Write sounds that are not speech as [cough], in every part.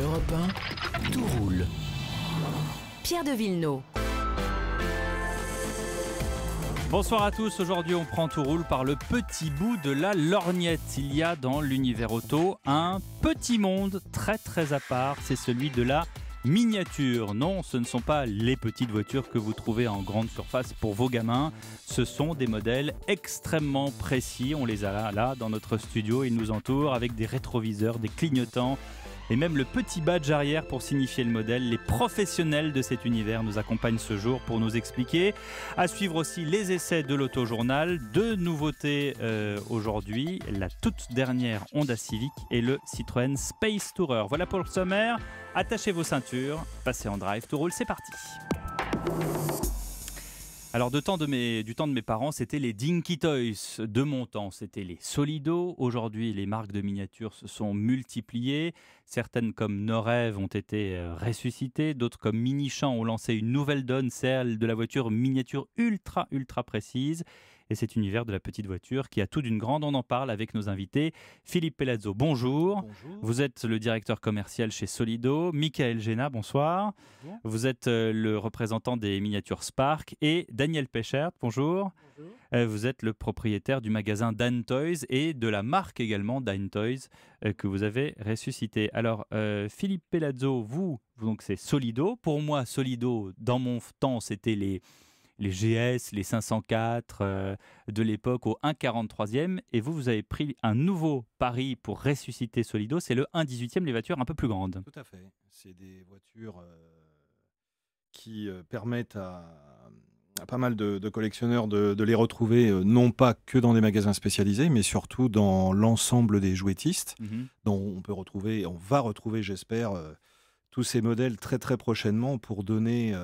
Europe 1, tout roule. Pierre de Villeneuve. Bonsoir à tous. Aujourd'hui, on prend tout roule par le petit bout de la lorgnette. Il y a dans l'univers auto un petit monde très très à part. C'est celui de la miniature. Non, ce ne sont pas les petites voitures que vous trouvez en grande surface pour vos gamins. Ce sont des modèles extrêmement précis. On les a là, là dans notre studio. Ils nous entourent avec des rétroviseurs, des clignotants, et même le petit badge arrière pour signifier le modèle. Les professionnels de cet univers nous accompagnent ce jour pour nous expliquer. À suivre aussi les essais de l'auto-journal. Deux nouveautés euh, aujourd'hui, la toute dernière Honda Civic et le Citroën Space Tourer. Voilà pour le sommaire. Attachez vos ceintures, passez en drive, tout roule, c'est parti. Alors, du temps de mes parents, c'était les Dinky Toys. De mon temps, c'était les Solido. Aujourd'hui, les marques de miniatures se sont multipliées. Certaines, comme Norev, ont été euh, ressuscitées. D'autres, comme Minichan, ont lancé une nouvelle donne, celle de la voiture miniature ultra, ultra précise et cet univers de la petite voiture qui a tout d'une grande. On en parle avec nos invités. Philippe Pelazzo, bonjour. Vous êtes le directeur commercial chez Solido. Michael Gena, bonsoir. Vous êtes euh, le représentant des miniatures Spark. Et Daniel Pechert, bonjour. Euh, vous êtes le propriétaire du magasin Dan Toys et de la marque également Dan Toys euh, que vous avez ressuscité. Alors, Philippe Pelazzo, vous, donc c'est Solido. Pour moi, Solido, dans mon temps, c'était les les GS, les 504 euh, de l'époque au 1,43e. Et vous, vous avez pris un nouveau pari pour ressusciter Solido, c'est le 1,18e, les voitures un peu plus grandes. Tout à fait. C'est des voitures euh, qui euh, permettent à, pas mal de, collectionneurs de, les retrouver, non pas que dans des magasins spécialisés, mais surtout dans l'ensemble des jouettistes, mhm. dont on peut retrouver, on va retrouver, j'espère, tous ces modèles très très prochainement pour donner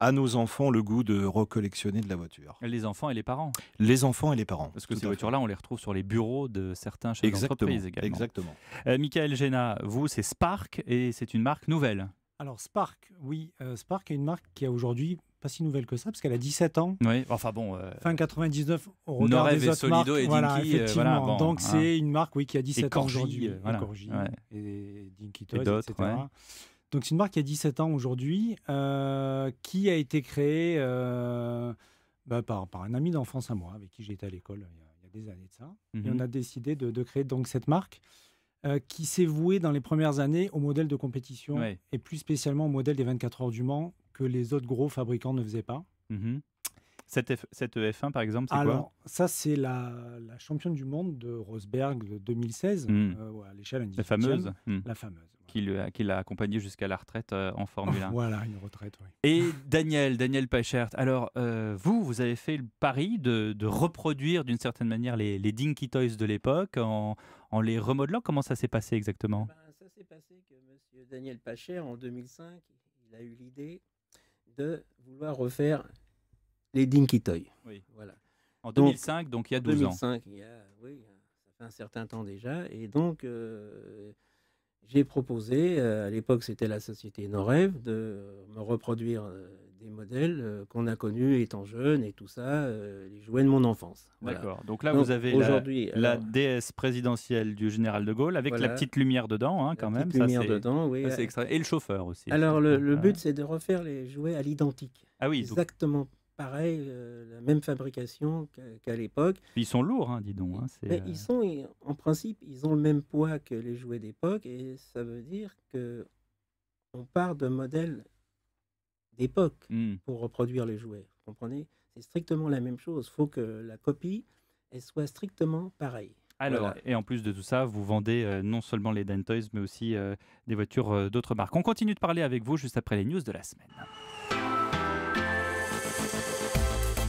à nos enfants le goût de recollectionner de la voiture. Les enfants et les parents. Les enfants et les parents. Parce que ces voitures-là, on les retrouve sur les bureaux de certains chefs d'entreprise également. Exactement. Euh, Michael Géna, vous, c'est Spark et c'est une marque nouvelle. Alors Spark, oui, euh, Spark est une marque qui a aujourd'hui pas si nouvelle que ça, parce qu'elle a 17 ans. Oui, enfin bon. Euh, fin 99, au regard des autres et voilà, hein. Donc c'est une marque oui, qui a 17 ans aujourd'hui. et, et Dinky Toys, et donc c'est une marque qui a 17 ans aujourd'hui, euh, qui a été créée euh, bah, par, par, un ami d'enfance à moi, avec qui j'étais à l'école euh, il, y a des années de ça. Et on mmh a décidé de, créer donc cette marque qui s'est vouée dans les premières années au modèle de compétition et plus spécialement au modèle des 24 heures du Mans que les autres gros fabricants ne faisaient pas. Mmh cette, F, 1 par exemple, c'est quoi Alors, ça, c'est la, championne du monde de Rosberg de 2016, mmh. à l'échelle La fameuse. La fameuse qui, qui euh, l'a accompagné jusqu'à la retraite euh, en Formule 1. Voilà, une retraite, oui. Et Daniel, Daniel Peichert, alors euh, vous, vous avez fait le pari de, reproduire d'une certaine manière les, Dinky Toys de l'époque en, les remodelant. Comment ça s'est passé exactement eh ben, Ça s'est passé que M. Daniel Pachert, en 2005, il a eu l'idée de vouloir refaire les Dinky Toys. Oui. Voilà. En 2005, donc, il y a 12 2005, ans. 2005, il y a, oui, ça fait un certain temps déjà. Et donc, j'ai proposé, euh, à l'époque c'était la société Norev, de euh, me reproduire euh, des modèles qu'on a connus étant jeune et tout ça, les jouets de mon enfance. D'accord. Donc là, vous avez la, la déesse présidentielle du général de Gaulle avec la petite lumière dedans, hein, quand la même. Petite lumière dedans, oui. extra... Et le chauffeur aussi. Alors le, hein. but, c'est de refaire les jouets à l'identique. Ah oui. Exactement pareil, euh, la même fabrication qu'à l'époque. Ils sont lourds, hein, dis donc. Hein, euh, ils sont, en principe, ils ont le même poids que les jouets d'époque, et ça veut dire que on part de modèles d'époque hmm. pour reproduire les jouets. Vous comprenez C'est strictement la même chose. Il faut que la copie elle soit strictement pareille. Alors, et en plus de tout ça, vous vendez euh, non seulement les Dentoys, mais aussi des voitures d'autres marques. On continue de parler avec vous juste après les news de la semaine.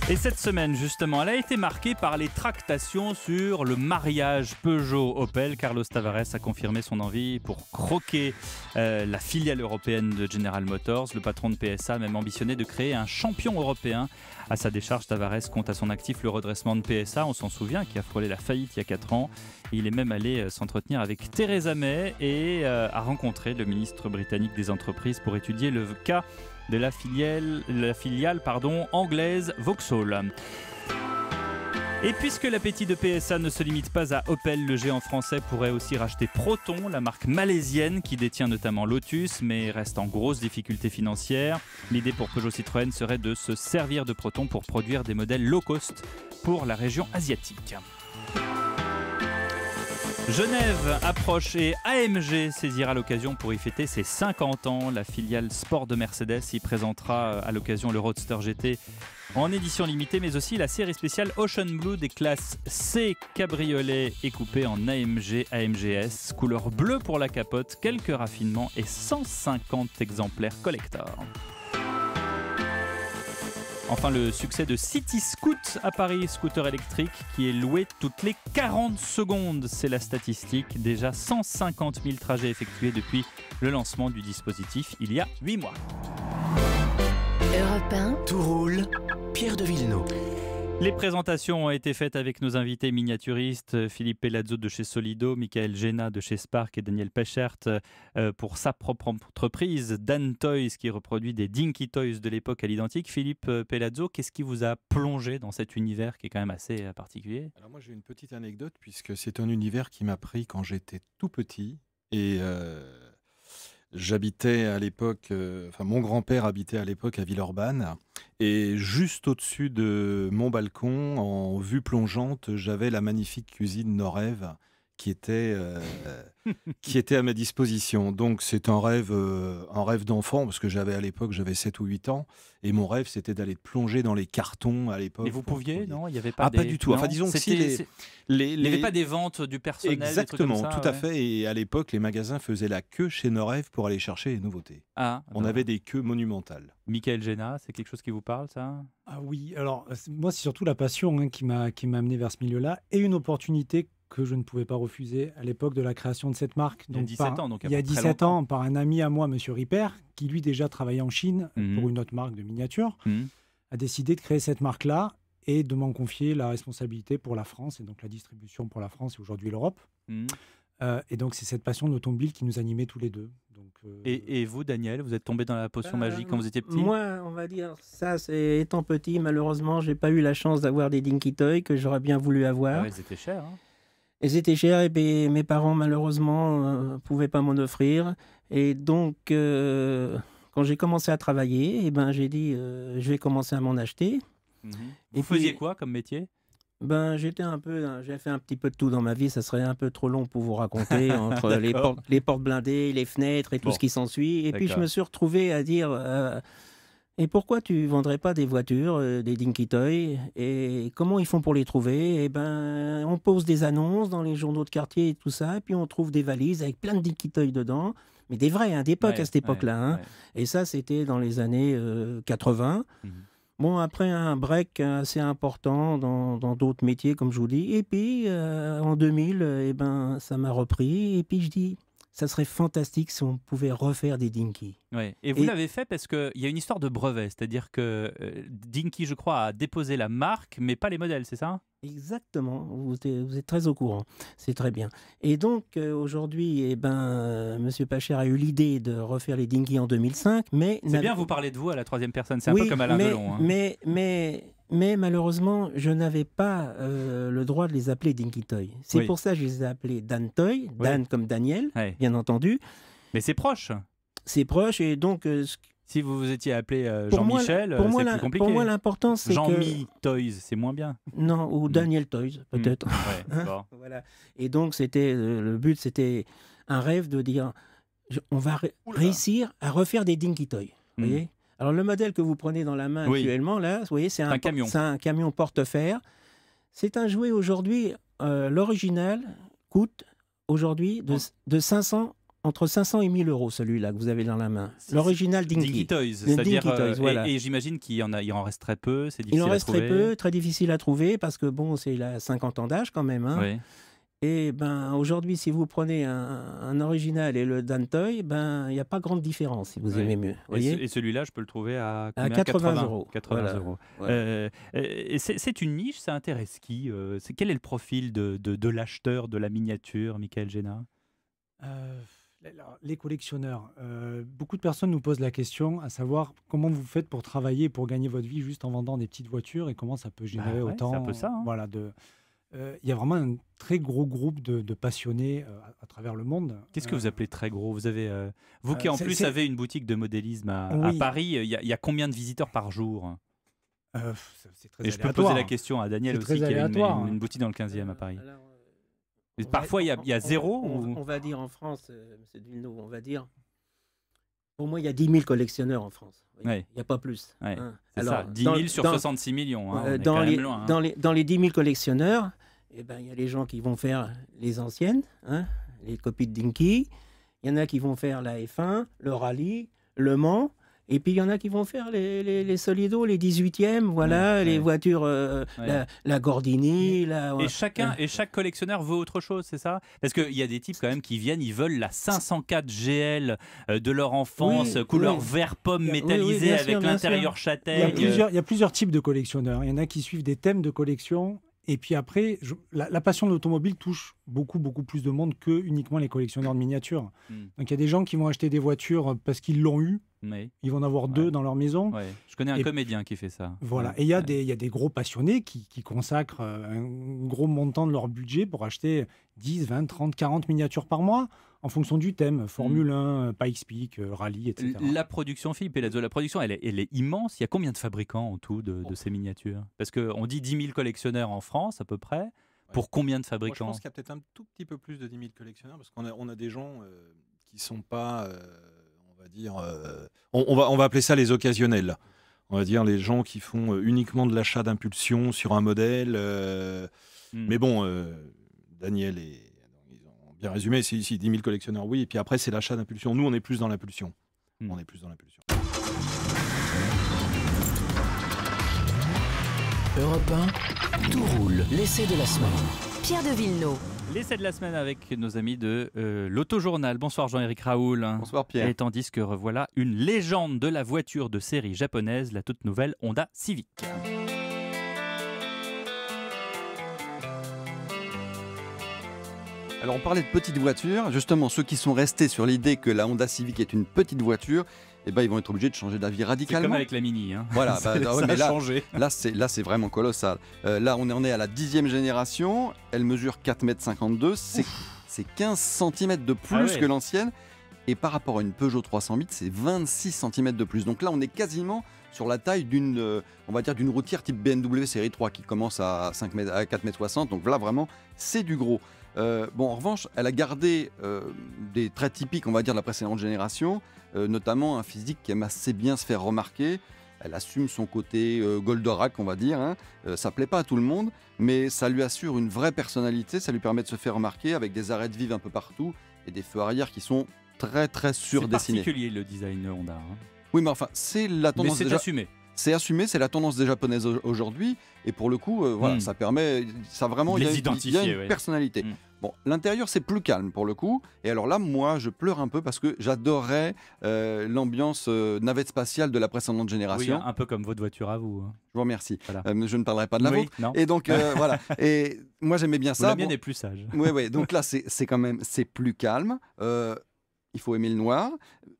Et cette semaine, justement, elle a été marquée par les tractations sur le mariage Peugeot-Opel. Carlos Tavares a confirmé son envie pour croquer euh, la filiale européenne de General Motors. Le patron de PSA a même ambitionné de créer un champion européen. À sa décharge, Tavares compte à son actif le redressement de PSA, on s'en souvient, qui a frôlé la faillite il y a 4 ans. Il est même allé euh, s'entretenir avec Theresa May et euh, a rencontré le ministre britannique des entreprises pour étudier le cas de la filiale, pardon, anglaise Vauxhall. Et puisque l'appétit de PSA ne se limite pas à Opel, le géant français pourrait aussi racheter Proton, la marque malaisienne qui détient notamment Lotus, mais reste en grosse difficulté financière. L'idée pour Peugeot Citroën serait de se servir de Proton pour produire des modèles low cost pour la région asiatique. Genève approche et AMG saisira l'occasion pour y fêter ses 50 ans. La filiale sport de Mercedes y présentera à l'occasion le Roadster GT en édition limitée, mais aussi la série spéciale Ocean Blue des classes C cabriolet et coupé en AMG AMGS, couleur bleue pour la capote, quelques raffinements et 150 exemplaires collector. Enfin, le succès de City Scoot à Paris, scooter électrique qui est loué toutes les 40 secondes. C'est la statistique. Déjà 150 000 trajets effectués depuis le lancement du dispositif il y a 8 mois. Europe tout roule. Pierre de Villeneuve. Les présentations ont été faites avec nos invités miniaturistes, euh, Philippe Pelazzo de chez Solido, Michael Gena de chez Spark et Daniel Pechert euh, pour sa propre entreprise, Dan Toys qui reproduit des Dinky Toys de l'époque à l'identique. Philippe euh, Pelazzo, qu'est-ce qui vous a plongé dans cet univers qui est quand même assez particulier Alors moi j'ai une petite anecdote puisque c'est un univers qui m'a pris quand j'étais tout petit et J'habitais à l'époque, euh, enfin mon grand-père habitait à l'époque à Villeurbanne, et juste au-dessus de mon balcon, en vue plongeante, j'avais la magnifique cuisine Norève qui était, euh, [laughs] qui était à ma disposition. Donc c'est un rêve, euh, rêve d'enfant, parce que j'avais à l'époque, j'avais 7 ou 8 ans, et mon rêve c'était d'aller plonger dans les cartons à l'époque. Et vous pouviez, non Il n'y avait pas Ah, pas du tout. enfin, disons que si les, Il n'y avait pas des ventes du personnel Exactement, tout à fait. Et à l'époque, les magasins faisaient la queue chez nos rêves pour aller chercher les nouveautés. Ah, On avait des queues monumentales. Michael Jena c'est quelque chose qui vous parle, ça Ah oui, alors moi c'est surtout la passion hein, qui m'a amené vers ce milieu-là, et une opportunité que je ne pouvais pas refuser à l'époque de la création de cette marque. Donc, il y a 17 ans, par un ami à moi, Monsieur Ripper, qui lui déjà travaillait en Chine mhm. pour une autre marque de miniature, mhm. a décidé de créer cette marque-là et de m'en confier la responsabilité pour la France et donc la distribution pour la France et aujourd'hui l'Europe. Mhm. Euh, et donc c'est cette passion de l'automobile qui nous animait tous les deux. Donc, euh, et, vous, Daniel, vous êtes tombé dans la potion bah, magique quand vous étiez petit Moi, on va dire ça, c'est étant petit, malheureusement, j'ai pas eu la chance d'avoir des Dinky Toys que j'aurais bien voulu avoir. Ah ouais, ils étaient chers. Hein. Elles étaient chères et mes parents, malheureusement, ne euh, pouvaient pas m'en offrir. Et donc, euh, quand j'ai commencé à travailler, et eh ben, j'ai dit, euh, je vais commencer à m'en acheter. Mhm. Vous faisiez quoi comme métier ben, j'étais un peu, j'ai fait un petit peu de tout dans ma vie. Ça serait un peu trop long pour vous raconter [laughs] entre les, portes, blindées, les fenêtres et tout ce qui s'ensuit. Et puis je me suis retrouvé à dire, et pourquoi tu vendrais pas des voitures, euh, des Dinky Et comment ils font pour les trouver Eh ben, on pose des annonces dans les journaux de quartier et tout ça, et puis on trouve des valises avec plein de Dinky dedans, mais des vrais, hein, d'époque à cette époque-là. Hein. Et ça, c'était dans les années 80. Euh, mmh. Bon, après un break assez important dans d'autres métiers, comme je vous dis. Et puis, euh, en 2000, eh ben, ça m'a repris. Et puis, je dis, ça serait fantastique si on pouvait refaire des Dinky. Et vous l'avez fait parce qu'il y a une histoire de brevet, c'est-à-dire que euh, Dinky, je crois, a déposé la marque, mais pas les modèles, c'est ça Exactement, vous êtes, très au courant, c'est très bien. Et donc euh, aujourd'hui, eh ben, euh, Monsieur Pacher a eu l'idée de refaire les Dinky en 2005, mais... C'est bien vous parlez de vous à la troisième personne, c'est un peu comme Alain Delon. Hein. mais, mais mais malheureusement, je n'avais pas euh, le droit de les appeler Dinky Toy. C'est pour ça que je les ai appelés Dan Toy, Dan comme Daniel, bien entendu. Mais c'est proche. C'est proche et donc. Euh, si vous vous étiez appelé Jean-Michel, c'est plus compliqué. Pour moi, euh, l'important, c'est Jean mi Toys, c'est moins bien. Non, ou hmm. Daniel Toys, hmm. peut-être. [laughs] Hein voilà. Et donc, c'était le but, c'était un rêve de dire, on va réussir à refaire des Dinky Toys. Hmm. Alors le modèle que vous prenez dans la main actuellement, là, vous voyez, c'est un, camion. un camion porte-fer. C'est un jouet aujourd'hui, euh, l'original coûte aujourd'hui de, 500 entre 500 et 1000 euros celui-là que vous avez dans la main. L'original Dinky. Toys, cest euh, et, j'imagine qu'il en en reste très peu, c'est difficile. Il en reste très peu, très difficile à trouver parce que bon, c'est il a 50 ans d'âge quand même. Hein. Oui. Et ben, aujourd'hui, si vous prenez un, original et le Danteuil, ben, il n'y a pas grande différence si vous aimez mieux. et, celui-là, je peux le trouver à, 80, euros. Euh, c'est une niche, ça intéresse qui euh, C'est Quel est le profil de, l'acheteur de la miniature, Michael Jena euh, Les collectionneurs. beaucoup de personnes nous posent la question, à savoir comment vous faites pour travailler, pour gagner votre vie juste en vendant des petites voitures et comment ça peut bah générer autant. Hein. Voilà, de euh, il y a vraiment un très gros groupe de, de passionnés euh, à, travers le monde. Qu'est-ce que euh, vous appelez très gros Vous avez vous qui en plus avez une boutique de modélisme à, Paris, il y, a, il y, a combien de visiteurs par jour C'est très Et je peux poser la question à Daniel aussi, qui a une, boutique dans le 15e à Paris. parfois, il y, a, y a, zéro on, va dire en France, M. Villeneuve, on va dire pour moi, il y a 10 000 collectionneurs en France. Il n'y a pas plus. 10 000 hein. sur 66 millions. dans, les, 10 000 collectionneurs, eh ben, il y a les gens qui vont faire les anciennes, hein, les copies de Dinky. Il y en a qui vont faire la F1, le rallye, le Mans. Et puis il y en a qui vont faire les, les, les solidos, les 18e, voilà, les voitures, euh, la, Gordini. et, chacun, et chaque collectionneur veut autre chose, c'est ça Parce qu'il y a des types quand même qui viennent, ils veulent la 504 GL euh, de leur enfance, couleur vert pomme métallisée avec l'intérieur châtaigne. il y a plusieurs types de collectionneurs. Il y en a qui suivent des thèmes de collection et puis après, la, passion de l'automobile touche beaucoup, beaucoup plus de monde que uniquement les collectionneurs de miniatures. Hmm. Donc il y a des gens qui vont acheter des voitures parce qu'ils l'ont eu. Ils vont en avoir deux dans leur maison. Je connais un comédien qui fait ça. Voilà. Et il y, a des, gros passionnés qui, qui, consacrent euh, un gros montant de leur budget pour acheter 10, 20, 30, 40 miniatures par mois en fonction du thème, mm. Formule 1, Pikes Peak, Rallye, etc. La production, Philippe et la production, elle est, elle est, immense. Il y a combien de fabricants en tout de, oh. ces miniatures Parce qu'on dit 10 000 collectionneurs en France à peu près. Pour combien de fabricants Je pense qu'il y a peut-être un tout petit peu plus de 10 000 collectionneurs, parce qu'on a, on a des gens euh, qui ne sont pas, euh, on va dire, euh, on, va, appeler ça les occasionnels. On va dire les gens qui font uniquement de l'achat d'impulsion sur un modèle. Mm. Mais bon, Daniel est bien résumé, c'est ici, 10 000 collectionneurs, oui. Et puis après, c'est l'achat d'impulsion. Nous, on est plus dans l'impulsion. Hmm. On est plus dans l'impulsion. Europe 1, tout roule. L'essai de la semaine. Pierre de Villeneuve. L'essai de la semaine avec nos amis de euh, l'Autojournal. Bonsoir Jean-Éric Raoul. Bonsoir Pierre. Et tandis que revoilà une légende de la voiture de série japonaise, la toute nouvelle Honda Civic. Alors on parlait de petites voitures, justement ceux qui sont restés sur l'idée que la Honda Civic est une petite voiture, eh ben, ils vont être obligés de changer d'avis radicalement. C'est comme avec la Mini. Hein. Voilà, [laughs] bah, ça bah, là, changé. Là, c'est vraiment colossal. Euh, là, on en est à la dixième génération. Elle mesure 4,52 m. C'est 15 cm de plus ah que l'ancienne. Et par rapport à une Peugeot 308, c'est 26 cm de plus. Donc là, on est quasiment sur la taille d'une, euh, on va dire, d'une routière type BMW série 3 qui commence à 5 m, à 4 Donc là, vraiment, c'est du gros. Euh, bon, en revanche, elle a gardé euh, des traits typiques, on va dire, de la précédente génération, euh, notamment un physique qui aime assez bien se faire remarquer. Elle assume son côté Goldorak, on va dire. Ça hein. ça plaît pas à tout le monde, mais ça lui assure une vraie personnalité. Ça lui permet de se faire remarquer avec des arrêts de vive un peu partout et des feux arrière qui sont très très surdessinés. C'est particulier le design Honda. Hein. Oui, mais enfin, c'est la tendance. Mais c'est assumé c'est assumé, c'est la tendance des japonaises aujourd'hui, et pour le coup, euh, voilà, hmm. ça permet, ça vraiment, il y, a une, personnalité. Hmm. Bon, l'intérieur c'est plus calme pour le coup, et alors là, moi, je pleure un peu parce que j'adorais euh, l'ambiance euh, navette spatiale de la précédente génération. Oui, un peu comme votre voiture à vous. Hein. Je vous remercie. je ne parlerai pas de la vôtre. Et donc voilà. [laughs] Et moi, j'aimais bien ça. La mienne est plus sage. Oui, [laughs] oui. Donc là, c'est quand même, c'est plus calme il faut aimer le noir.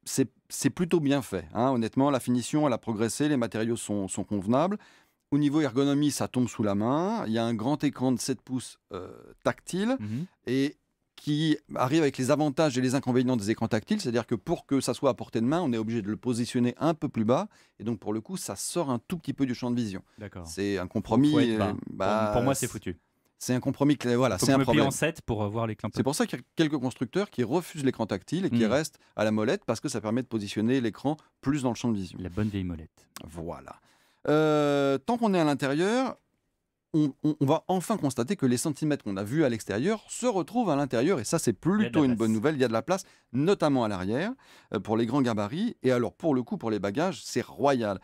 C'est c'est plutôt bien fait. Hein. Honnêtement, la finition, elle a progressé, les matériaux sont, convenables. Au niveau ergonomie, ça tombe sous la main. Il y a un grand écran de 7 pouces euh, tactile mhm. et qui arrive avec les avantages et les inconvénients des écrans tactiles, c'est-à-dire que pour que ça soit à portée de main, on est obligé de le positionner un peu plus bas, et donc pour le coup, ça sort un tout petit peu du champ de vision. C'est un compromis. Euh, bah, pour moi, c'est foutu. C'est un compromis. Voilà, c'est un problème. en 7 pour euh, voir l'écran. C'est pour ça qu'il y a quelques constructeurs qui refusent l'écran tactile et qui hmm. restent à la molette parce que ça permet de positionner l'écran plus dans le champ de vision. La bonne vieille molette. Voilà. Euh, tant qu'on est à l'intérieur, on, va enfin constater que les centimètres qu'on a vus à l'extérieur se retrouvent à l'intérieur. Et ça, c'est plutôt une bonne nouvelle. Il y a de la place, notamment à l'arrière, euh, pour les grands gabarits. Et alors, pour le coup, pour les bagages, c'est royal.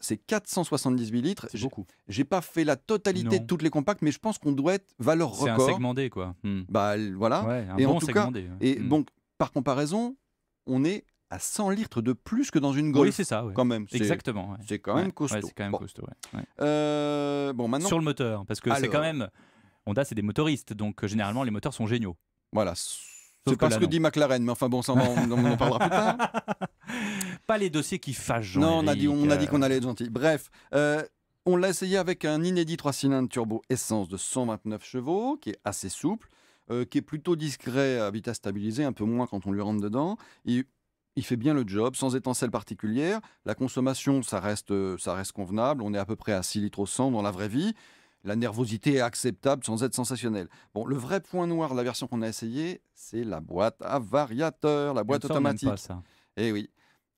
C'est 478 euh, litres. C'est beaucoup. J'ai pas fait la totalité de toutes les compactes, mais je pense qu'on doit être valeur record. C'est un segmenté, quoi. Hmm. Bah, voilà. un et bon et hmm. donc, par comparaison, on est à 100 litres de plus que dans une Golf. Oui, c'est ça. Quand même. Exactement. C'est quand même costaud. c'est quand même bon. maintenant... Sur le moteur, hein, parce que c'est quand même. Honda, c'est des motoristes, donc euh, généralement les moteurs sont géniaux. Voilà. C'est pas ce que dit McLaren, mais enfin bon, ça, on, on en parlera plus tard. [laughs] Pas les dossiers qui fâchent. Non, on a dit qu'on euh. allait être gentil. Bref, euh, on l'a essayé avec un inédit 3 cylindres turbo essence de 129 chevaux, qui est assez souple, qui est plutôt discret à vitesse stabilisée, un peu moins quand on lui rentre dedans. Et il fait bien le job, sans étincelle particulière. La consommation, ça reste, euh, ça reste convenable. On est à peu près à 6 litres au 100 dans la vraie vie. La nervosité est acceptable sans être sensationnelle. Bon, le vrai point noir de la version qu'on a essayée, c'est la boîte à variateur, la boîte automatique. Pas, ça. Eh oui.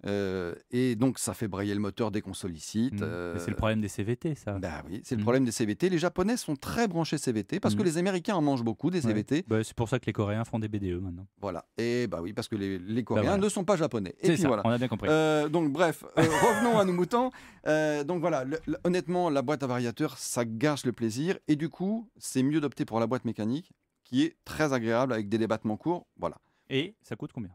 Euh, et donc, ça fait brailler le moteur dès qu'on sollicite. Mmh. C'est le euh, problème des CVT, ça. Bah oui, c'est le mmh. problème des CVT. Les Japonais sont très branchés CVT parce que mmh. les Américains en mangent beaucoup des CVT. Bah, c'est pour ça que les Coréens font des BDE maintenant. Voilà. Et bah oui, parce que les, bah Coréens ne sont pas japonais. Et ça, voilà. On a bien compris. Euh, donc bref, [laughs] revenons à nos moutons. donc voilà, honnêtement, la boîte à variateur, ça gâche le plaisir. Et du coup, c'est mieux d'opter pour la boîte mécanique, qui est très agréable avec des débattements courts. Voilà. Et ça coûte combien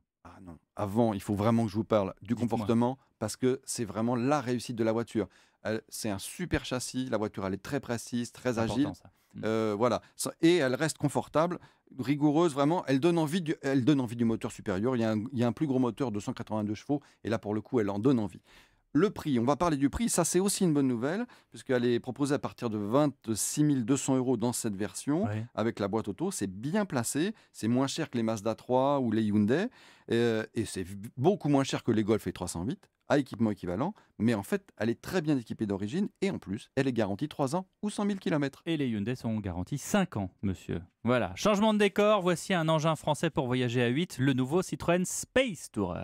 ah avant, il faut vraiment que je vous parle du comportement parce que c'est vraiment la réussite de la voiture. C'est un super châssis, la voiture elle est très précise, très agile. Mm. Euh, voilà, et elle reste confortable, rigoureuse vraiment. Elle donne envie du, elle donne envie du moteur supérieur. Il y, a un, il y a un plus gros moteur de 182 chevaux et là pour le coup elle en donne envie. Le prix, on va parler du prix, ça c'est aussi une bonne nouvelle, puisqu'elle est proposée à partir de 26 200 euros dans cette version, avec la boîte auto, c'est bien placé, c'est moins cher que les Mazda 3 ou les Hyundai. Euh, et c'est beaucoup moins cher que les Golf et 308 à équipement équivalent, mais en fait, elle est très bien équipée d'origine et en plus, elle est garantie 3 ans ou 100 000 km. Et les Hyundai sont garantis 5 ans, monsieur. Voilà, changement de décor, voici un engin français pour voyager à 8, le nouveau Citroën Space Tourer.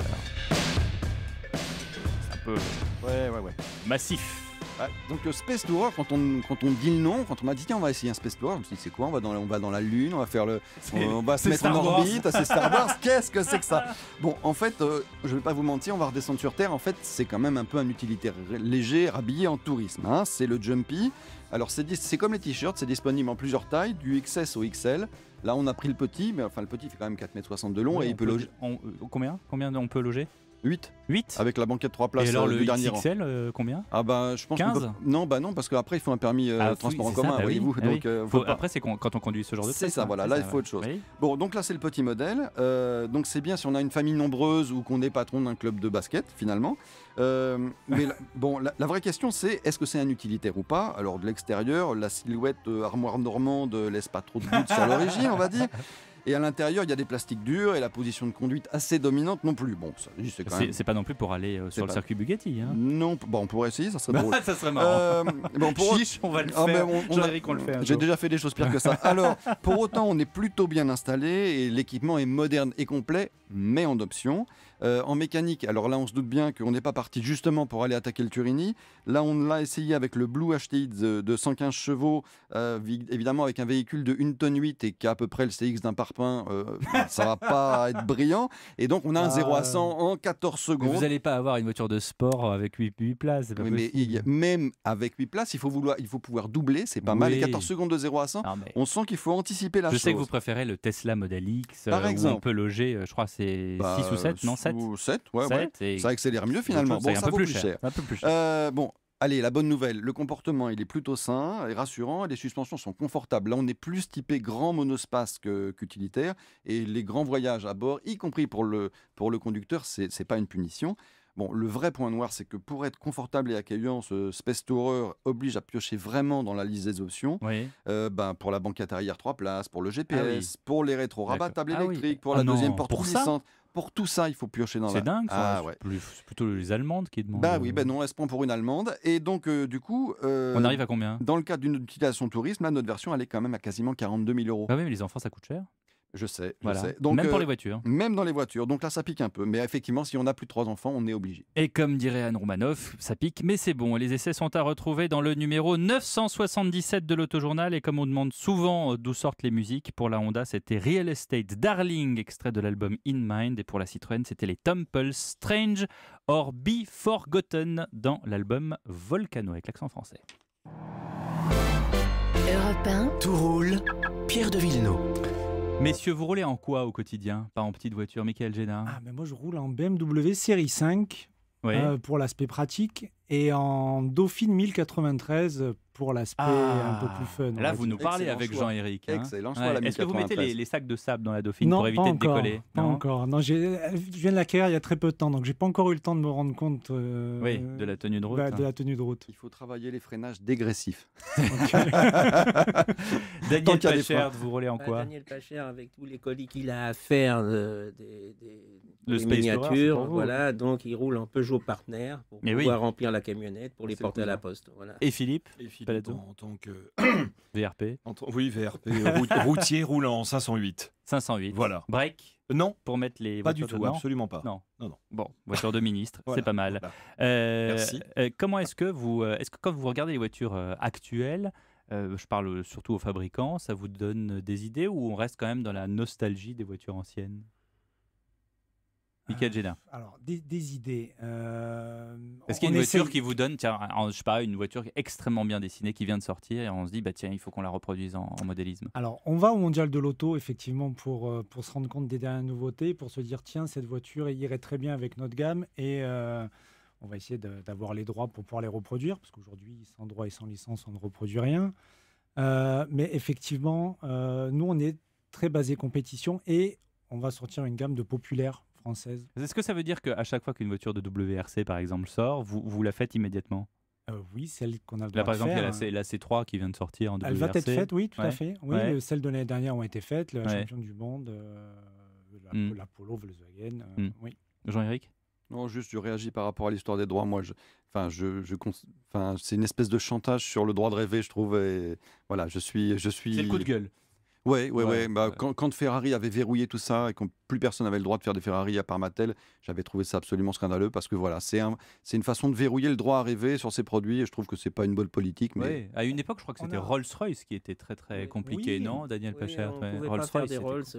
un peu. Ouais, ouais, ouais. Massif. Donc donc euh, Space tour quand on, dit le nom, quand on m'a dit tiens on va essayer un Space tour je me suis dit c'est quoi on va, dans, on va dans la Lune, on va faire le, on, va se mettre en orbite, c'est Star Wars, [laughs] qu'est-ce que c'est que ça Bon en fait, je euh, je vais pas vous mentir, on va redescendre sur Terre, en fait c'est quand même un peu un utilitaire léger, habillé en tourisme, hein. c'est le Jumpy. Alors c'est comme les t-shirts, c'est disponible en plusieurs tailles, du XS au XL. Là on a pris le petit, mais enfin le petit fait quand même 4,60 m de long et il peut, loger... Euh, combien, combien on peut loger 8. Avec la banquette 3 places Et alors, euh, le du dernier XXL, euh, combien Ah bah je pense 15 Non, bah non, parce qu'après il faut un permis euh, ah transport en commun, bah vous bah donc Après c'est quand on conduit ce genre de C'est ça, voilà, là il faut autre chose. Bon, donc là c'est le petit modèle. donc c'est bien si on a une famille nombreuse ou qu'on est patron d'un club de basket finalement. mais [laughs] bon, la, vraie question c'est est-ce que c'est un utilitaire ou pas Alors de l'extérieur, la silhouette armoire normande laisse pas trop de doute sur l'origine, on va dire. Et à l'intérieur, il y a des plastiques durs et la position de conduite assez dominante non plus. Bon, c'est C'est pas non plus pour aller euh, sur le circuit Bugatti. Hein. Non, bon, on pourrait essayer, ça serait [laughs] drôle. ça serait marrant. Euh, bon, [laughs] on va le ah, faire. J'ai déjà fait des choses pires que ça. [laughs] Alors, pour autant, on est plutôt bien installé et l'équipement est moderne et complet, mais en option. Euh, en mécanique, alors là, on se doute bien qu'on n'est pas parti justement pour aller attaquer le Turini. Là, on l'a essayé avec le Blue HTX de, 115 chevaux, évidemment avec un véhicule de 1 tonne 8 et qui a à peu près le CX d'un ça euh, ça va pas [laughs] être brillant. Et donc, on a un 0 à 100 ah. en 14 secondes. Vous n'allez pas avoir une voiture de sport avec 8, 8 places. mais même avec 8 places, il faut, vouloir, il faut pouvoir doubler, c'est pas mal. les 14 secondes de 0 à 100, on sent qu'il faut anticiper la je Je sais que vous préférez le Tesla Model X, Par euh, exemple. on peut loger, euh, je crois, c'est 6 bah, ou 7, non 7 7, ouais, ouais. ça accélère mieux finalement. Bon, ça, un plus, cher. cher. Un peu plus cher. Euh, bon, Allez, la bonne nouvelle, le comportement, il est plutôt sain et rassurant. Et les suspensions sont confortables. Là, on est plus typé grand monospace qu'utilitaire. et les grands voyages à bord, y compris pour le, pour le conducteur, c'est n'est pas une punition. Bon, le vrai point noir, c'est que pour être confortable et accueillant, ce Space Tourer oblige à piocher vraiment dans la liste des options. Euh, ben, pour la banquette arrière 3 places, pour le ah GPS, pour les rétro-rabattables ah électriques, pour la ah deuxième porte pour pour tout ça, il faut piocher dans la. Ah c'est dingue, ah, c'est plutôt les Allemandes qui demandent. Bah euh, oui, ben non, elle se prend pour une Allemande. Et donc, euh, du coup. Euh, on arrive à combien Dans le cadre d'une utilisation tourisme, là, notre version, elle est quand même à quasiment 42 000 euros. Bah mais les enfants, ça coûte cher. Je sais, sais. même pour euh, les voitures. Même dans les voitures. Donc là, ça pique un peu. Mais effectivement, si on a plus de trois enfants, on est obligé. Et comme dirait Anne Roumanoff, ça pique, mais c'est bon. Les essais sont à retrouver dans le numéro 977 de l'Autojournal. Et comme on demande souvent euh, d'où sortent les musiques, pour la Honda, c'était Real Estate Darling, extrait de l'album In Mind. Et pour la Citroën, c'était les Temple Strange or Be Forgotten dans l'album Volcano, avec l'accent français. Europe tout roule. Pierre de Villeneuve. Euh, Messieurs, vous roulez en quoi au quotidien Pas en petite voiture, Michael Génin Ah, mais moi je roule en BMW série 5 euh, pour l'aspect pratique et en Dauphine 1093 pour l'aspect ah, un peu plus fun. Là, vous nous parlez avec Jean-Éric. Hein. Excellent Est-ce que vous mettez les, sacs de sable dans la Dauphine pour éviter de décoller Pas non encore. Non, je viens de l'acquérir il y a très peu de temps, donc j'ai pas encore eu le temps de me rendre compte. Euh, de la tenue de route. Bah, de la tenue de route. Il faut travailler les freinages dégressifs. [laughs] [laughs] Daniel Pacher, vous roulez en bah, quoi Daniel Pacher avec tous les colis qu'il a à faire, euh, des, le les voilà. Donc il roule en Peugeot Partner pour pouvoir remplir la camionnette pour les porter à la poste. Voilà. Et Philippe, en, tant que [coughs] VRP. oui, VRP euh, [laughs] routier roulant 508. 508. Voilà. Break. Euh, non. Pour mettre les. Pas du tout. Absolument pas. Non. non. Bon, voiture de ministre, [laughs] c'est pas mal. Euh, Merci. comment est-ce que vous, est-ce que quand vous regardez les voitures actuelles, je parle surtout aux fabricants, ça vous donne des idées ou on reste quand même dans la nostalgie des voitures anciennes Michael euh, alors, des, idées. Est-ce euh, qu'il y a une voiture qui vous donne, tiens, je sais pas, une voiture extrêmement bien dessinée qui vient de sortir et on se dit, bah tiens, il faut qu'on la reproduise en, modélisme Alors, on va au Mondial de l'Auto, effectivement, pour, euh, pour se rendre compte des dernières nouveautés, pour se dire, tiens, cette voiture irait très bien avec notre gamme et on va essayer d'avoir les droits pour pouvoir les reproduire, parce qu'aujourd'hui, sans droit et sans licence, on ne reproduit rien. mais effectivement, nous, on est très basé compétition et on va sortir une gamme de populaire française. Est-ce que ça veut dire qu'à chaque fois qu'une voiture de WRC, par exemple, sort, vous, vous la faites immédiatement euh, oui, celle qu'on a Là, par exemple, il y la, C3 hein. qui vient de sortir en WRC. Elle va être faite, oui, tout à fait. Oui, celles de l'année dernière ont été faites, le champion du monde, euh, la, hmm. Volkswagen, euh, hmm. oui. Jean-Éric non, juste, je réagis par rapport à l'histoire des droits. Moi, je, enfin, je, enfin, c'est une espèce de chantage sur le droit de rêver, je trouve. voilà, je suis, je suis. C'est le coup de gueule. Oui, oui, Bah, quand, Ferrari avait verrouillé tout ça et que plus personne n'avait le droit de faire des Ferrari à part Mattel, j'avais trouvé ça absolument scandaleux parce que voilà, c'est une façon de verrouiller le droit à rêver sur ces produits et je trouve que ce n'est pas une bonne politique. Mais... À une époque, je crois que c'était Rolls-Royce qui était très très compliqué, non, Daniel Pachert Rolls-Royce.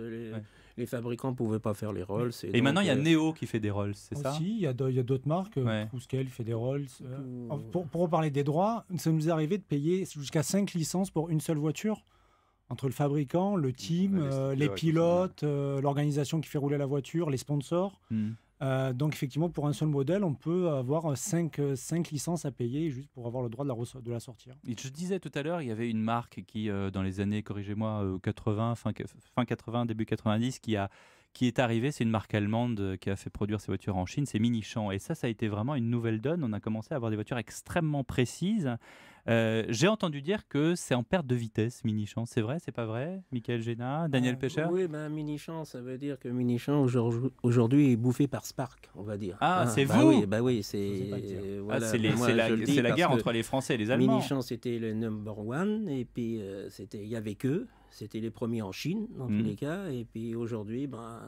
les, fabricants pouvaient pas faire les Rolls. Et, maintenant, il y a euh, Neo qui fait des Rolls, c'est ça Aussi, il y a d'autres marques. Euh, fait des Rolls. Euh, pour, pour parler des droits, ça nous est arrivé de payer jusqu'à 5 licences pour une seule voiture entre le fabricant, le mmh, team, les euh, pilotes, euh, l'organisation qui fait rouler la voiture, les sponsors. Mmh. Euh, donc effectivement, pour un seul modèle, on peut avoir 5, cinq licences à payer juste pour avoir le droit de la, de la sortir. je disais tout à l'heure, il y avait une marque qui, dans les années, corrigez-moi, 80, fin, fin 80, début 90, qui a qui est arrivé. C'est une marque allemande euh, qui a fait produire ces voitures en Chine, c'est Minichamp. Et ça, ça a été vraiment une nouvelle donne. On a commencé à avoir des voitures extrêmement précises. Euh, j'ai entendu dire que c'est en perte de vitesse, Minichamp. C'est vrai, c'est pas vrai Michael Géna, Daniel ah, Pécher Oui, ben, ça veut dire que Minichan, aujourd'hui est bouffé par Spark, on va dire. Ah, hein, c'est bah vous oui, bah oui, c'est euh, ah, la, guerre entre les Français et les Allemands. Minichan, c'était le number one, et puis c'était il y avait que c'était les premiers en Chine, dans tous mhm. les cas. Et puis aujourd'hui, ben,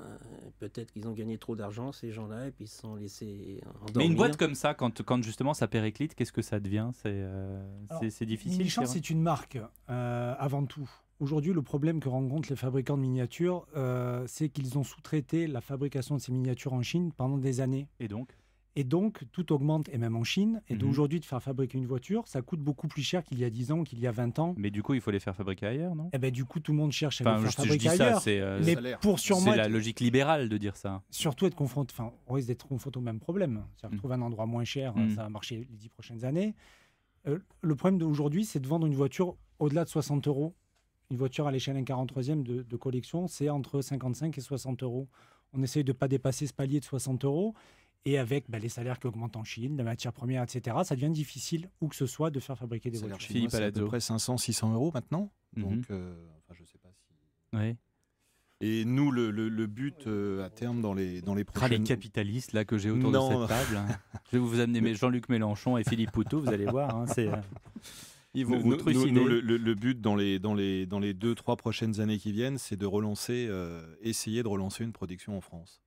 peut-être qu'ils ont gagné trop d'argent, ces gens-là, et puis ils se sont laissés endormir. Mais une boîte comme ça, quand, quand justement ça périclite, qu'est-ce que ça devient euh, C'est difficile. c'est une marque, euh, avant tout. Aujourd'hui, le problème que rencontrent les fabricants de miniatures, euh, c'est qu'ils ont sous-traité la fabrication de ces miniatures en Chine pendant des années. Et donc et donc, tout augmente, et même en Chine. Et aujourd'hui, mhm. d'aujourd'hui, de faire fabriquer une voiture, ça coûte beaucoup plus cher qu'il y a 10 ans, qu'il y a 20 ans. Mais du coup, il faut les faire fabriquer ailleurs, non Eh ben, du coup, tout le monde cherche à les faire fabriquer je dis ailleurs. C'est euh, la logique libérale de dire ça. Surtout être confronté, enfin, on risque d'être confronté au même problème. Si on mm. un endroit moins cher, hein, mm. ça va marcher les 10 prochaines années. Euh, le problème d'aujourd'hui, c'est de vendre une voiture au-delà de 60 euros. Une voiture à l'échelle 143 43e de, de collection, c'est entre 55 et 60 euros. On essaye de pas dépasser ce palier de 60 euros. Et avec bah, les salaires qui augmentent en Chine, la matière première, etc., ça devient difficile, où que ce soit, de faire fabriquer des voitures. Philippe c'est à peu près 500, 600 euros maintenant. Mhm. Donc, euh, sais pas si. Et nous, le, but euh, à terme dans les, dans les ah, prochaines... les capitalistes, là, que j'ai autour de cette table. Hein. [laughs] Je vais vous amener mes Jean-Luc Mélenchon et Philippe Poutot, vous allez voir. Hein, c'est, euh, Ils vont vous Nous, le, but dans les, dans, les, dans les deux, trois prochaines années qui viennent, c'est de relancer, essayer de relancer une production en France.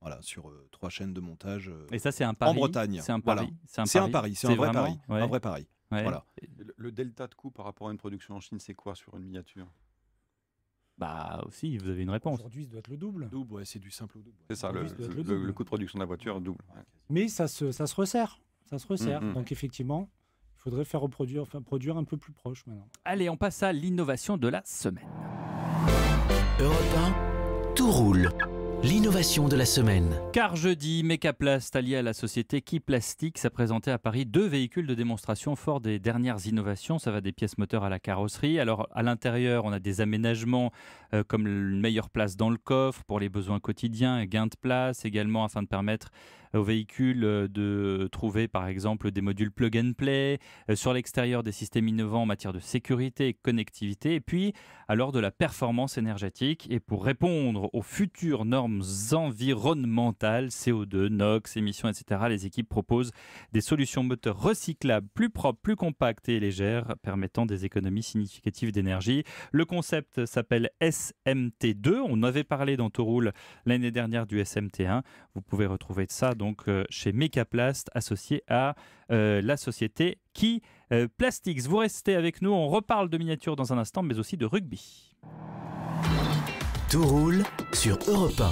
Voilà, sur euh, trois chaînes de montage. en euh, Et ça, c'est un pari. Bretagne, C'est un pari. C'est un pari, c'est un vrai pari. Un vrai Voilà. Le, delta de coût par rapport à une production en Chine, c'est quoi sur une miniature Bah, aussi, vous avez une réponse. Aujourd'hui, ça doit être le double. Double, c'est du simple au double. C'est ça, le, coût de production de la voiture double. Mais ça se, ça se resserre. Ça se resserre. Mm, mm. Donc, effectivement, il faudrait faire reproduire, enfin, produire un peu plus proche maintenant. Allez, on passe à l'innovation de la semaine. Europe 1, tout roule. L'innovation de la semaine. Car jeudi, Mecaplast, allié à la société Key Plastics, a présenté à Paris deux véhicules de démonstration forts des dernières innovations. Ça va des pièces moteurs à la carrosserie. Alors, à l'intérieur, on a des aménagements euh, comme une meilleure place dans le coffre pour les besoins quotidiens, gain de place également afin de permettre aux véhicules euh, de trouver par exemple des modules plug and play, euh, sur l'extérieur des systèmes innovants en matière de sécurité et connectivité, et puis alors de la performance énergétique. Et pour répondre aux futures normes environnementales, CO2, NOx, émissions, etc., les équipes proposent des solutions moteurs recyclables, plus propres, plus compactes et légères, permettant des économies significatives d'énergie. Le concept s'appelle SMT2. On avait parlé dans Toroul l'année dernière du SMT1. Vous pouvez retrouver ça donc euh, chez Mecaplast, associé à euh, la société qui euh, Plastics. Vous restez avec nous, on reparle de miniatures dans un instant, mais aussi de rugby. Tout roule sur Europe 1.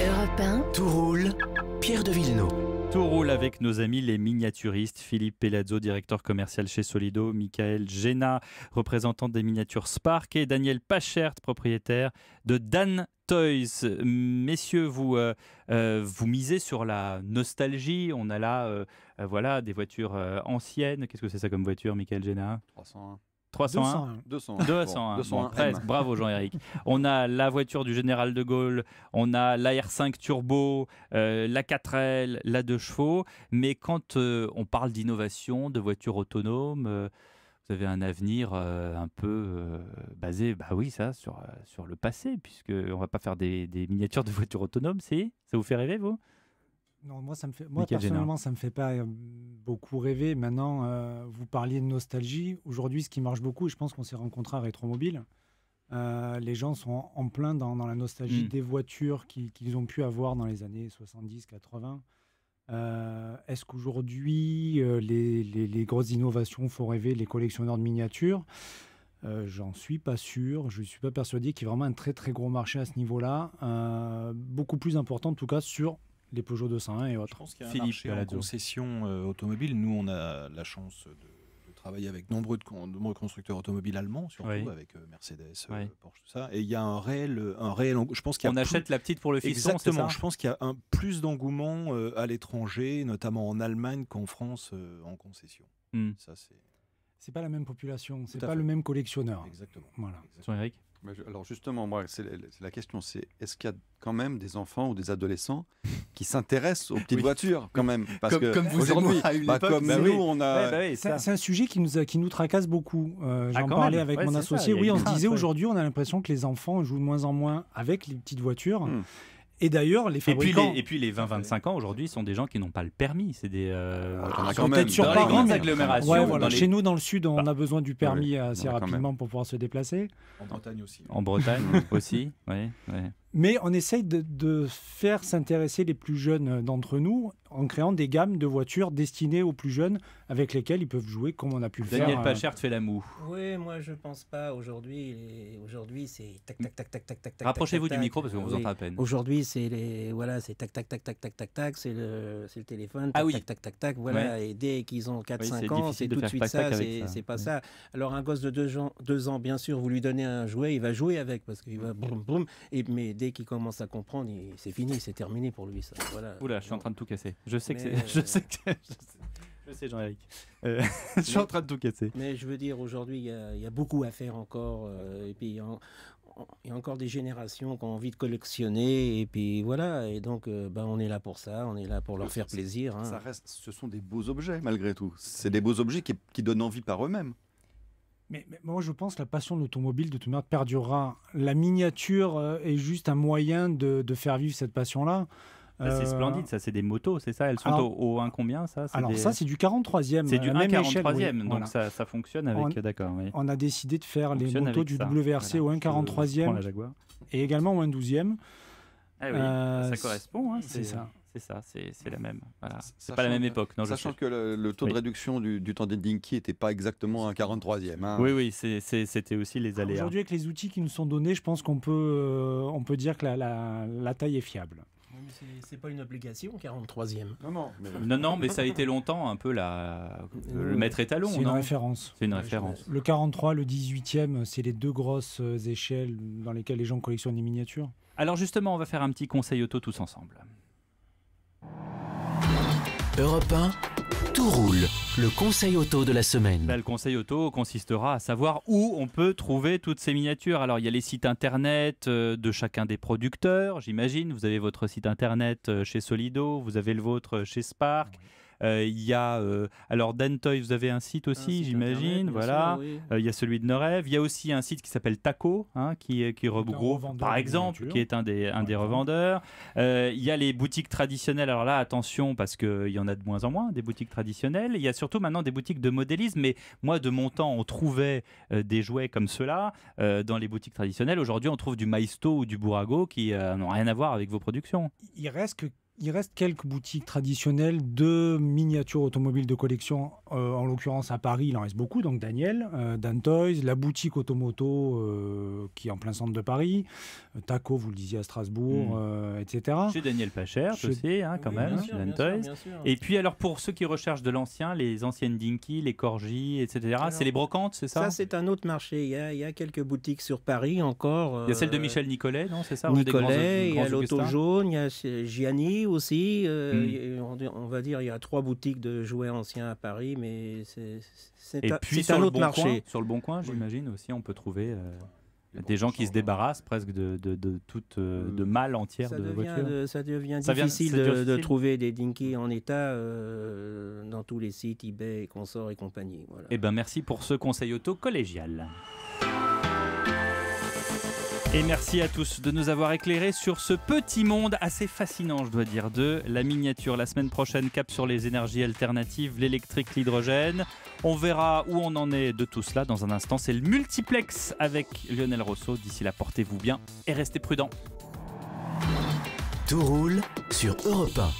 Europe 1. Tout roule, Pierre de Villeneuve. Tout roule avec nos amis les miniaturistes, Philippe Pelazzo, directeur commercial chez Solido, Michael Géna, représentant des miniatures Spark, et Daniel Pachert, propriétaire de Dan Toys. Messieurs, vous, euh, euh, vous misez sur la nostalgie. On a là euh, voilà, des voitures anciennes. Qu'est-ce que c'est ça comme voiture, Michael Géna 301. 301 201. 201. Bravo Jean-Éric. On a la voiture du général de Gaulle, on a la R5 turbo, la 4L, la 2 chevaux. Mais quand on parle d'innovation, de voitures autonomes, vous avez un avenir euh, un peu euh, basé, bah oui, ça, sur, euh, sur le passé, puisqu'on va pas faire des, miniatures de voitures autonomes, si Ça vous fait rêver, vous non, moi, ça me fait, moi personnellement, ça me fait pas beaucoup rêver. Maintenant, vous parliez de nostalgie. Aujourd'hui, ce qui marche beaucoup, je pense qu'on s'est rencontrés à Rétromobile. les gens sont en, plein dans, dans la nostalgie mmh. des voitures qu'ils ont pu avoir dans les années 70, 80. Euh, est-ce qu'aujourd'hui, euh, les, les, grosses innovations font rêver les collectionneurs de miniatures euh, J'en suis pas sûr. Je ne suis pas persuadé qu'il y ait vraiment un très très gros marché à ce niveau-là. beaucoup plus important en tout cas sur les Peugeot 201 et autres. Philippe, concession automobile. Nous, on a la chance de travaille avec nombreux, de, nombreux constructeurs automobiles allemands, surtout avec euh, Mercedes, euh, Porsche, tout ça. Et il y a un réel, un réel je pense qu'on On achète la petite pour le fiston, Exactement. je pense qu'il y a un plus d'engouement euh, à l'étranger, notamment en Allemagne qu'en France en concession. Hmm. Ça c'est. C'est pas la même population, c'est pas le même collectionneur. Exactement. Voilà. Eric alors justement, moi, c'est la, question, c'est est-ce qu'il y a quand même des enfants ou des adolescents qui s'intéressent aux petites voitures quand même Parce comme, que comme vous bah, comme nous, on a. Bah c'est un sujet qui nous qui nous tracasse beaucoup. Euh, ah, j'en parlais avec mon associé. oui, on se disait aujourd'hui, on a l'impression que les enfants jouent de moins en moins avec les petites voitures. Hmm. Et d'ailleurs, les fabricants. Et puis les, 20-25 ans aujourd'hui sont des gens qui n'ont pas le permis. C'est des. Euh, ah, Sur dans les grandes agglomérations. Chez nous, dans le sud, on bah. a besoin du permis assez rapidement pour pouvoir se déplacer. En Bretagne aussi. En Bretagne [laughs] aussi, oui. Mais on essaye de, faire s'intéresser les plus jeunes d'entre nous en créant des gammes de voitures destinées aux plus jeunes avec lesquelles ils peuvent jouer comme on a pu le Daniel faire. Daniel Pachert fait la moue. Oui, moi je pense pas. Aujourd'hui, aujourd'hui c'est tac tac tac tac tac tac. Rapprochez-vous du micro parce qu'on vous entend à peine. Aujourd'hui, c'est les voilà, c'est tac tac tac tac tac tac tac, c'est le le téléphone. Tac, ah oui. Tac tac tac tac. Voilà. Et dès qu'ils ont 4 5 ans, c'est tout de suite ça. C'est pas ça. Alors un gosse de 2 ans, deux ans, bien sûr, vous lui donnez un jouet, il va jouer avec parce qu'il va boum boum. Et mais qui commence à comprendre, c'est fini, c'est terminé pour lui. Ça. Voilà. Oula, je suis en train de tout casser. Je sais que c'est. [laughs] Euh, [laughs] je sais Je sais, Jean-Éric. Euh, [laughs] je suis en train de tout casser. Mais je veux dire, aujourd'hui, il y, a beaucoup à faire encore. Euh, et puis, il y, a encore des générations qui ont envie de collectionner. Et puis, voilà. Et donc, bah, on est là pour ça. On est là pour leur faire plaisir. Ça hein. reste, ce sont des beaux objets, malgré tout. C'est des beaux objets qui donnent envie par eux-mêmes. Mais, moi, je pense que la passion de l'automobile, de toute manière, perdurera. La miniature euh, est juste un moyen de, faire vivre cette passion-là. Bah, c'est euh, splendide, ça, c'est des motos, c'est ça Elles sont au, 1 combien, ça Alors ça, c'est du 43e. C'est du 1 euh, 43e, donc ça, fonctionne avec... D'accord, On a décidé de faire les motos du WRC au 1 43e et également au 1 12e. Ah ça correspond. Hein, c'est ça. C'est ça, c'est la même. C'est pas la même époque. sachant que le, taux de réduction du, du temps qui n'était pas exactement un 43e. Hein. Oui, oui, c'était aussi les aléas. Aujourd'hui, avec les outils qui nous sont donnés, je pense qu'on peut, euh, on peut dire que la, taille est fiable. C'est pas une obligation, 43e. Non, non. Mais... ça a été longtemps un peu la... le maître étalon. C'est une référence. C'est une référence. Le 43, le 18e, c'est les deux grosses euh, échelles dans lesquelles les gens collectionnent des miniatures. Alors justement, on va faire un petit conseil auto tous ensemble. Europe tout roule. Le conseil auto de la semaine. Bah, le conseil auto consistera à savoir où on peut trouver toutes ces miniatures. Alors, il y a les sites internet euh, de chacun des producteurs, j'imagine. Vous avez votre site internet euh, chez Solido, vous avez le vôtre euh, chez Spark. Euh, il y a euh, alors Dentoy vous avez un site aussi, j'imagine. Voilà. Euh, il y a celui de Norev. Il y a aussi un site qui s'appelle Taco, hein, qui qui regroupe par exemple, qui est un des des revendeurs. Il y a les boutiques traditionnelles. Alors là, attention parce qu'il y en a de moins en moins des boutiques traditionnelles. Il y a surtout maintenant des boutiques de modélisme. Mais moi, de mon temps, on trouvait des jouets comme cela dans les boutiques traditionnelles. Aujourd'hui, on trouve du Maisto ou du Bourago qui n'ont rien à voir avec vos productions. Il reste que il reste quelques boutiques traditionnelles de miniatures automobiles de collection, euh, en l'occurrence à Paris, il en reste beaucoup, donc Daniel, Dan euh, Dantoys, la boutique Automoto euh, qui est en plein centre de Paris, Taco, vous le disiez à Strasbourg, hmm. etc. Chez Daniel Pacher, je sais, hein, quand même, chez Dantoys. Et puis alors pour ceux qui recherchent de l'ancien, les anciennes Dinky, les Corgi, etc., c'est les brocantes, c'est ça Ça c'est un autre marché, il y, a, quelques boutiques sur Paris encore. il y a celle de Michel Nicolet, non, c'est ça Nicolet, il y a l'Auto Jaune, il y a Gianni aussi. Euh, hmm. on, va dire il y a trois boutiques de jouets anciens à Paris, mais c'est un, autre bon marché. sur le Bon Coin, j'imagine aussi, on peut trouver euh, des gens qui se débarrassent presque de, de, de euh, hmm. de mal entière ça de voitures. ça devient difficile, de, trouver des dinkies en état dans tous les sites eBay, consorts et compagnie. Voilà. Et eh ben merci pour ce conseil auto collégial. Et merci à tous de nous avoir éclairés sur ce petit monde assez fascinant, je dois dire, de la miniature. La semaine prochaine, cap sur les énergies alternatives, l'électrique, l'hydrogène. On verra où on en est de tout cela dans un instant. C'est le multiplex avec Lionel Rosso. D'ici là, portez-vous bien et restez prudents. Tout roule sur Europa.